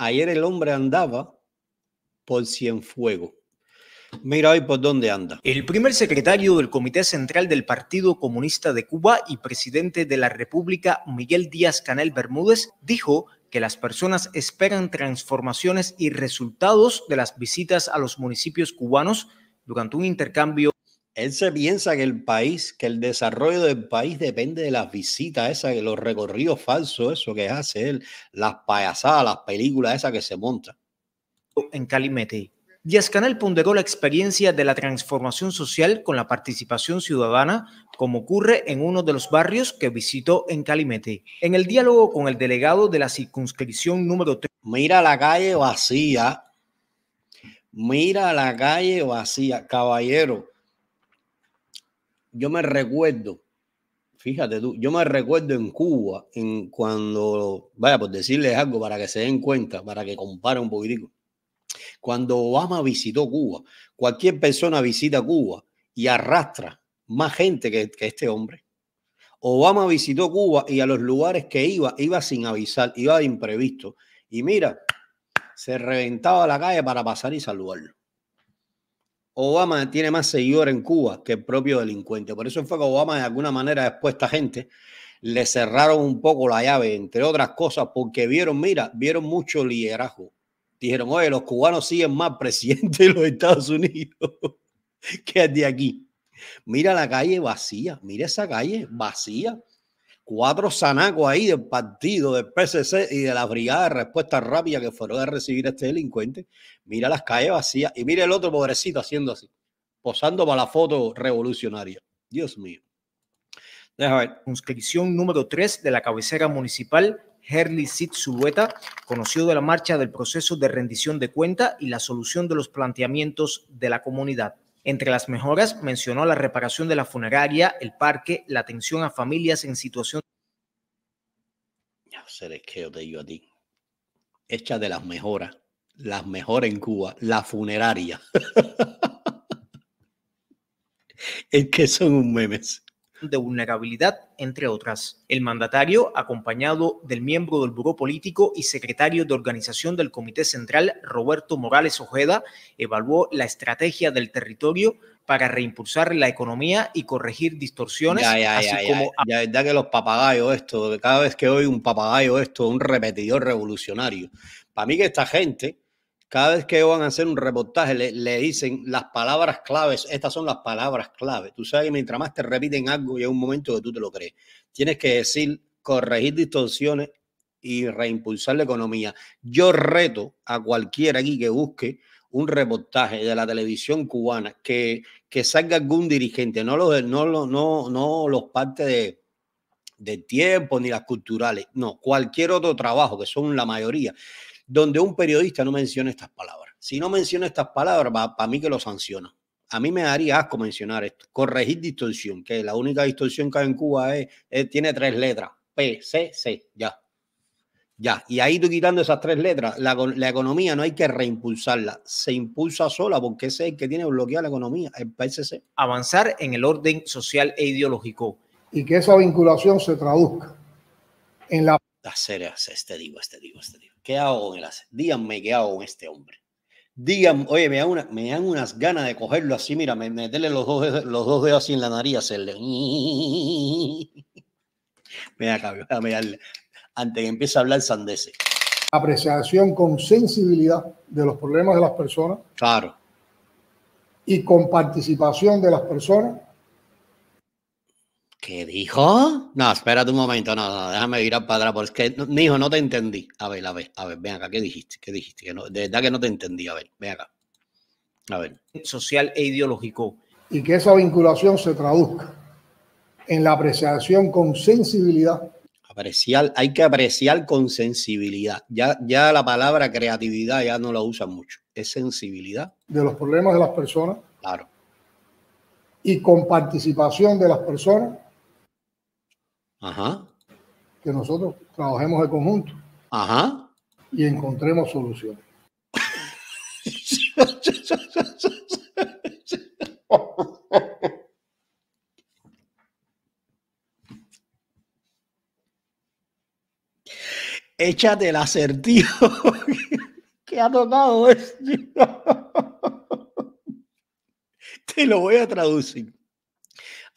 Ayer el hombre andaba por Cienfuego. Mira hoy por dónde anda. El primer secretario del Comité Central del Partido Comunista de Cuba y presidente de la República, Miguel Díaz Canel Bermúdez, dijo que las personas esperan transformaciones y resultados de las visitas a los municipios cubanos durante un intercambio él se piensa que el país, que el desarrollo del país depende de las visitas esas, de los recorridos falsos, eso que hace él, las payasadas, las películas esas que se montan. En Calimete, Díaz Canel ponderó la experiencia de la transformación social con la participación ciudadana, como ocurre en uno de los barrios que visitó en Calimete. En el diálogo con el delegado de la circunscripción número 3. Mira la calle vacía. Mira la calle vacía, caballero yo me recuerdo, fíjate tú, yo me recuerdo en Cuba, en cuando, vaya, por decirles algo para que se den cuenta, para que comparen un poquitico. Cuando Obama visitó Cuba, cualquier persona visita Cuba y arrastra más gente que, que este hombre. Obama visitó Cuba y a los lugares que iba, iba sin avisar, iba de imprevisto. Y mira, se reventaba la calle para pasar y saludarlo. Obama tiene más seguidores en Cuba que el propio delincuente. Por eso fue que Obama de alguna manera después esta gente le cerraron un poco la llave, entre otras cosas, porque vieron, mira, vieron mucho liderazgo. Dijeron, oye, los cubanos siguen más presidentes de los Estados Unidos que de aquí. Mira la calle vacía, mira esa calle vacía cuatro zanacos ahí del partido del PCC y de la brigada de respuesta rápida que fueron a recibir a este delincuente. Mira las calles vacías y mira el otro pobrecito haciendo así, posando para la foto revolucionaria. Dios mío. Deja ver. Conscripción número 3 de la cabecera municipal, Herli Sid Zulueta, conoció de la marcha del proceso de rendición de cuenta y la solución de los planteamientos de la comunidad. Entre las mejoras mencionó la reparación de la funeraria, el parque, la atención a familias en situación... que yo te digo a ti. Hecha de las mejoras, las mejores en Cuba, la funeraria. es que son un memes de vulnerabilidad, entre otras. El mandatario, acompañado del miembro del Buró Político y secretario de organización del Comité Central, Roberto Morales Ojeda, evaluó la estrategia del territorio para reimpulsar la economía y corregir distorsiones. Ya, ya, así ya, como... ya, ya, que los papagayos esto, cada vez que oigo un papagayo esto, un repetidor revolucionario. Para mí que esta gente cada vez que van a hacer un reportaje, le, le, dicen las palabras claves. Estas son las palabras claves Tú sabes que mientras más te repiten algo, llega un momento que tú te lo crees. Tienes que decir, corregir distorsiones y reimpulsar la economía. Yo reto a cualquiera aquí que busque un reportaje de la televisión cubana que, que salga algún dirigente, no los, no, no, no los parte de, de tiempo ni las culturales, no, cualquier otro trabajo, que son la mayoría, donde un periodista no menciona estas palabras. Si no menciona estas palabras, para mí que lo sanciona. A mí me daría asco mencionar esto. Corregir distorsión, que la única distorsión que hay en Cuba es, tiene tres letras, P, C, C, ya. Ya, y ahí tú quitando esas tres letras, la, economía no hay que reimpulsarla, se impulsa sola porque ese es el que tiene bloqueada la economía, el Avanzar en el orden social e ideológico. Y que esa vinculación se traduzca en la... este digo, este digo, este digo. ¿Qué hago con él? Díganme qué hago con este hombre. Díganme, oye, me dan, me dan unas ganas de cogerlo así, mira, meterle los dos, los dos dedos así en la nariz, hacerle. Ven Antes que empiece a hablar sandese. Apreciación con sensibilidad de los problemas de las personas. Claro. Y con participación de las personas ¿Qué dijo? No, espérate un momento, no, déjame ir para atrás, porque mi hijo, no te entendí. A ver, a ver, a ver, ven acá, ¿qué dijiste? ¿Qué dijiste? de verdad que no te entendí, a ver, ven acá. A ver. Social e ideológico. Y que esa vinculación se traduzca en la apreciación con sensibilidad. Apreciar, hay que apreciar con sensibilidad. Ya, ya la palabra creatividad ya no la usan mucho, es sensibilidad. De los problemas de las personas. Claro. Y con participación de las personas Ajá. Que nosotros trabajemos en conjunto. Ajá. Y encontremos soluciones. Échate el acertijo que ha tocado eh. Te lo voy a traducir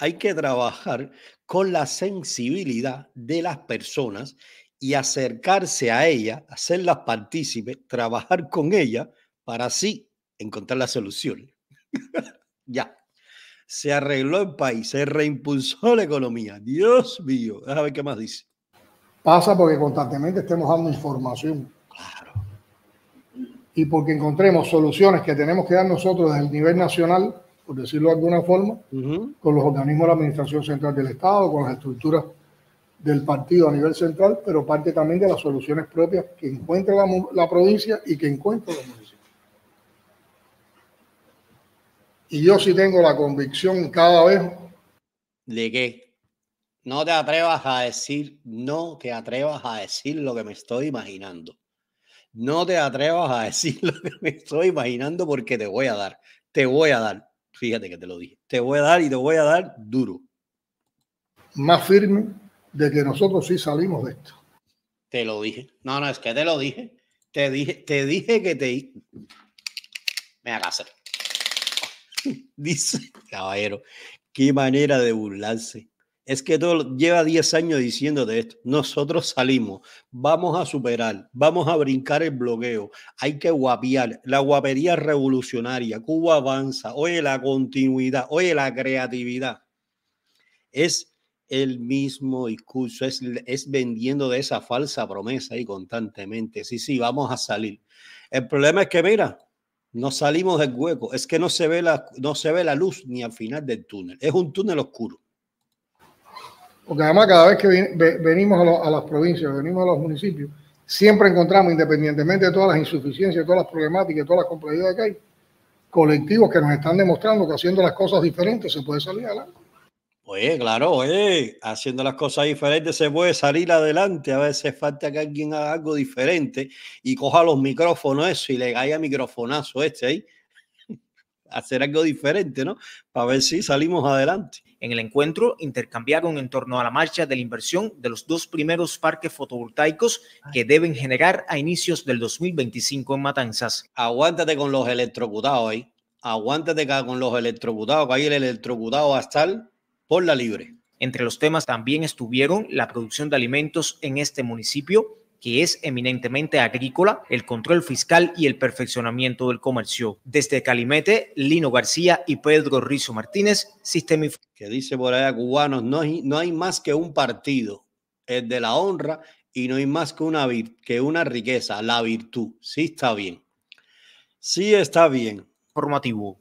hay que trabajar con la sensibilidad de las personas y acercarse a ella hacerlas partícipes, trabajar con ella para así encontrar la solución. ya. Se arregló el país, se reimpulsó la economía. Dios mío, déjame ver qué más dice. Pasa porque constantemente estemos dando información. Claro. Y porque encontremos soluciones que tenemos que dar nosotros desde el nivel nacional por decirlo de alguna forma, con los organismos de la Administración Central del Estado, con las estructuras del partido a nivel central, pero parte también de las soluciones propias que encuentra la, provincia y que encuentra los municipios. Y yo sí tengo la convicción cada vez. ¿De qué? No te atrevas a decir, no te atrevas a decir lo que me estoy imaginando. No te atrevas a decir lo que me estoy imaginando porque te voy a dar, te voy a dar. Fíjate que te lo dije. Te voy a dar y te voy a dar duro. Más firme de que nosotros sí salimos de esto. Te lo dije. No, no, es que te lo dije. Te dije, te dije que te. Me hagas. Dice, caballero, qué manera de burlarse es que todo lleva 10 años diciendo de esto. Nosotros salimos, vamos a superar, vamos a brincar el bloqueo, hay que guapiar, la guapería revolucionaria, Cuba avanza, oye la continuidad, oye la creatividad. Es el mismo discurso, es, es vendiendo de esa falsa promesa y constantemente, sí, sí, vamos a salir. El problema es que, mira, no salimos del hueco, es que no se ve la, no se ve la luz ni al final del túnel, es un túnel oscuro porque además cada vez que venimos a, las provincias, venimos a los municipios, siempre encontramos, independientemente de todas las insuficiencias, todas las problemáticas, todas las complejidades que hay, colectivos que nos están demostrando que haciendo las cosas diferentes se puede salir adelante. Oye, claro, oye, haciendo las cosas diferentes se puede salir adelante. A veces falta que alguien haga algo diferente y coja los micrófonos eso y le caiga microfonazo este ahí. Hacer algo diferente, ¿no? Para ver si salimos adelante. En el encuentro intercambiaron en torno a la marcha de la inversión de los dos primeros parques fotovoltaicos que deben generar a inicios del 2025 en Matanzas. Aguántate con los electrocutados ahí. Aguántate con los electrocutados, que ahí el electrocutado va a estar por la libre. Entre los temas también estuvieron la producción de alimentos en este municipio, que es eminentemente agrícola, el control fiscal y el perfeccionamiento del comercio. Desde Calimete, Lino García y Pedro Rizo Martínez, Sistema Que dice por allá, cubanos, no hay, no hay más que un partido, el de la honra, y no hay más que una, que una riqueza, la virtud. Sí está bien. Sí está bien. Formativo.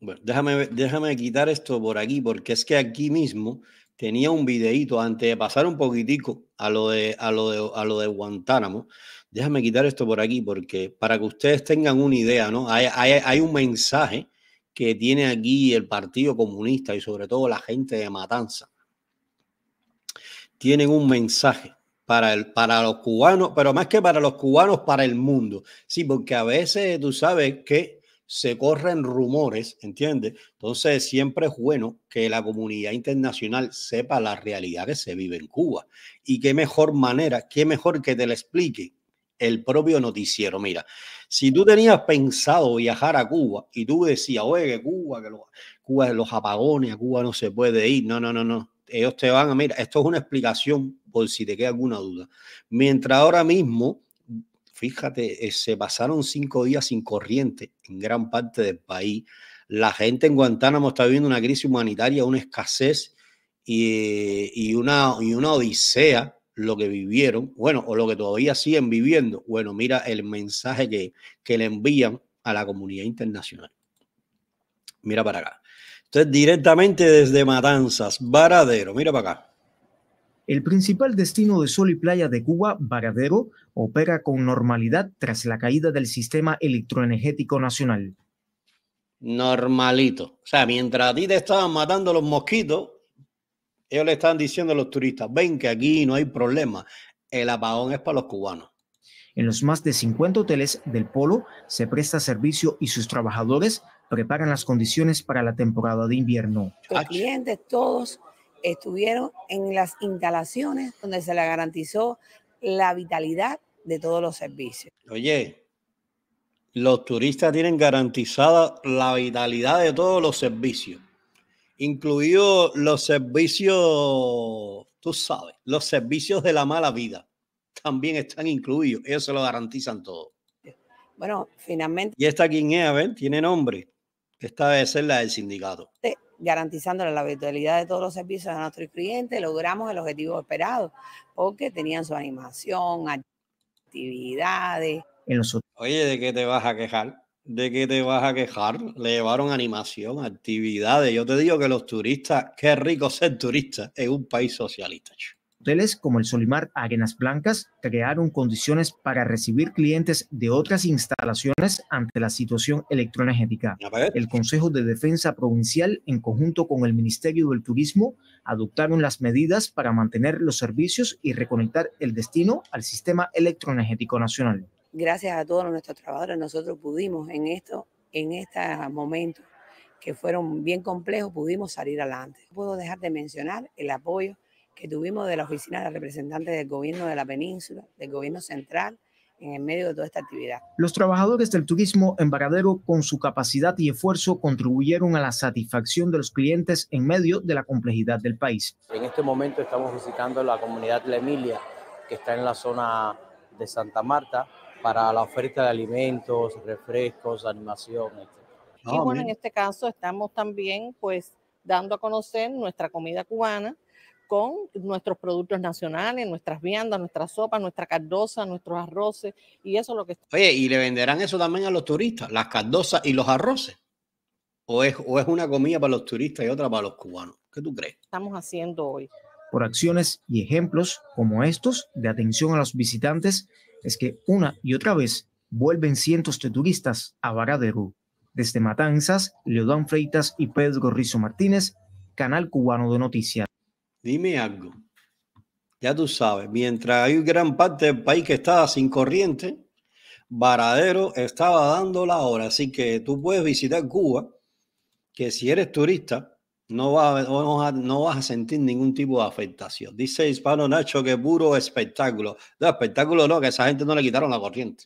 Bueno, déjame, déjame quitar esto por aquí, porque es que aquí mismo tenía un videito antes de pasar un poquitico a lo de, a lo de, a lo de Guantánamo. Déjame quitar esto por aquí porque para que ustedes tengan una idea, ¿no? Hay, hay un mensaje que tiene aquí el Partido Comunista y sobre todo la gente de Matanza. Tienen un mensaje para, el, para los cubanos, pero más que para los cubanos, para el mundo. Sí, porque a veces tú sabes que se corren rumores, ¿entiendes? Entonces siempre es bueno que la comunidad internacional sepa la realidad que se vive en Cuba. Y qué mejor manera, qué mejor que te la explique el propio noticiero. Mira, si tú tenías pensado viajar a Cuba y tú decías, oye, que Cuba, que los, Cuba los apagones, a Cuba no se puede ir, no, no, no, no. Ellos te van a, mira, esto es una explicación por si te queda alguna duda. Mientras ahora mismo fíjate, eh, se pasaron cinco días sin corriente en gran parte del país. La gente en Guantánamo está viviendo una crisis humanitaria, una escasez y, una, odisea lo que vivieron, bueno, o lo que todavía siguen viviendo. Bueno, mira el mensaje que, que le envían a la comunidad internacional. Mira para acá. Entonces, directamente desde Matanzas, Varadero, mira para acá. El principal destino de sol y playa de Cuba, Varadero, opera con normalidad tras la caída del sistema electroenergético nacional. Normalito. O sea, mientras a ti estaban matando los mosquitos, ellos le estaban diciendo a los turistas, ven que aquí no hay problema, el apagón es para los cubanos. En los más de 50 hoteles del Polo se presta servicio y sus trabajadores preparan las condiciones para la temporada de invierno. clientes todos estuvieron en las instalaciones donde se le garantizó la vitalidad de todos los servicios. Oye, los turistas tienen garantizada la vitalidad de todos los servicios, incluidos los servicios, tú sabes, los servicios de la mala vida, también están incluidos, ellos se lo garantizan todo. Bueno, finalmente. Y esta quién es, a ver, tiene nombre. Esta debe ser la del sindicato garantizándole la virtualidad de todos los servicios a nuestros clientes, logramos el objetivo esperado, porque tenían su animación, actividades. Oye, ¿de qué te vas a quejar? ¿De qué te vas a quejar? Le llevaron animación, actividades. Yo te digo que los turistas, qué rico ser turista en un país socialista. Hoteles como el Solimar Arenas Blancas crearon condiciones para recibir clientes de otras instalaciones ante la situación electroenergética. El Consejo de Defensa Provincial, en conjunto con el Ministerio del Turismo, adoptaron las medidas para mantener los servicios y reconectar el destino al sistema electroenergético nacional. Gracias a todos nuestros trabajadores, nosotros pudimos en esto, en este momento que fueron bien complejos, pudimos salir adelante. Puedo dejar de mencionar el apoyo que tuvimos de la oficina de representantes del gobierno de la península, del gobierno central, en el medio de toda esta actividad. Los trabajadores del turismo en Varadero, con su capacidad y esfuerzo contribuyeron a la satisfacción de los clientes en medio de la complejidad del país. En este momento estamos visitando la comunidad La Emilia, que está en la zona de Santa Marta, para la oferta de alimentos, refrescos, animación, etc. Y ah, bueno, en este caso estamos también pues dando a conocer nuestra comida cubana, con nuestros productos nacionales, nuestras viandas, nuestras sopa nuestra cardosa, nuestros arroces, y eso es lo que... Oye, ¿y le venderán eso también a los turistas, las cardosas y los arroces? ¿O es, una comida para los turistas y otra para los cubanos? ¿Qué tú crees? Estamos haciendo hoy. Por acciones y ejemplos como estos de atención a los visitantes, es que una y otra vez vuelven cientos de turistas a Varadero. Desde Matanzas, Leodán Freitas y Pedro Rizo Martínez, Canal Cubano de Noticias. Dime algo. Ya tú sabes, mientras hay gran parte del país que estaba sin corriente, Varadero estaba dando la hora. Así que tú puedes visitar Cuba, que si eres turista, no vas, a, no sentir ningún tipo de afectación. Dice Hispano Nacho que puro espectáculo. espectáculo no, que a esa gente no le quitaron la corriente.